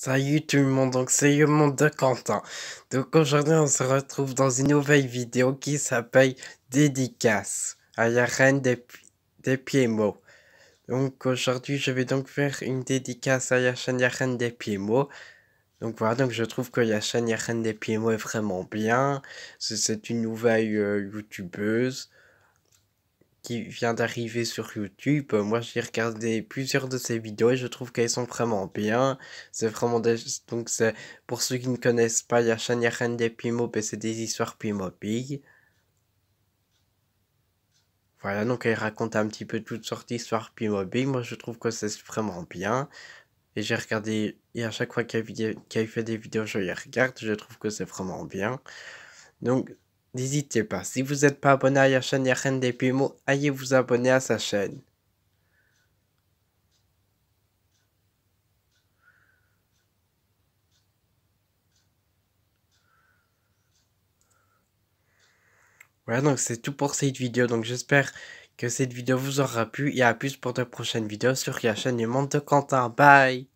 Salut tout le monde, donc c'est le monde de Quentin. Donc aujourd'hui on se retrouve dans une nouvelle vidéo qui s'appelle Dédicace à la reine des, des Donc aujourd'hui je vais donc faire une dédicace à la chaîne des Donc voilà, donc je trouve que la chaîne des est vraiment bien. C'est une nouvelle euh, youtubeuse vient d'arriver sur YouTube. Euh, moi, j'ai regardé plusieurs de ses vidéos et je trouve qu'elles sont vraiment bien. C'est vraiment des... Donc, c'est... Pour ceux qui ne connaissent pas, il y a des Pimop c'est des histoires Pimopig. Voilà, donc elle raconte un petit peu toutes sortes d'histoires Pimopig. Moi, je trouve que c'est vraiment bien. Et j'ai regardé... Et à chaque fois qu'elle, qu'elle fait des vidéos, je les regarde. Je trouve que c'est vraiment bien. Donc, N'hésitez pas, si vous n'êtes pas abonné à la chaîne Yaren des allez vous abonner à sa chaîne. Voilà, donc c'est tout pour cette vidéo. Donc j'espère que cette vidéo vous aura plu et à plus pour de prochaines vidéos sur la chaîne du monde de Quentin. Bye